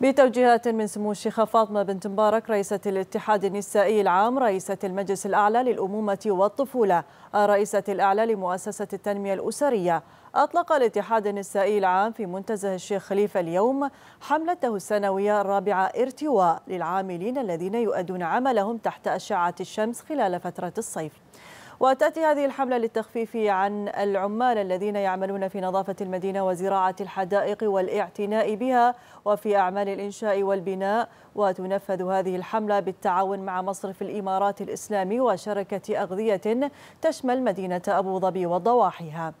بتوجيهات من سمو الشيخة فاطمة بنت مبارك رئيسة الاتحاد النسائي العام رئيسة المجلس الأعلى للأمومة والطفولة الرئيسة الأعلى لمؤسسة التنمية الأسرية أطلق الاتحاد النسائي العام في منتزه الشيخ خليفة اليوم حملته السنوية الرابعة ارتواء للعاملين الذين يؤدون عملهم تحت أشعة الشمس خلال فترة الصيف وتأتي هذه الحملة للتخفيف عن العمال الذين يعملون في نظافة المدينة وزراعة الحدائق والاعتناء بها وفي أعمال الإنشاء والبناء وتنفذ هذه الحملة بالتعاون مع مصرف الإمارات الإسلامي وشركة أغذية تشمل مدينة أبو ظبي وضواحيها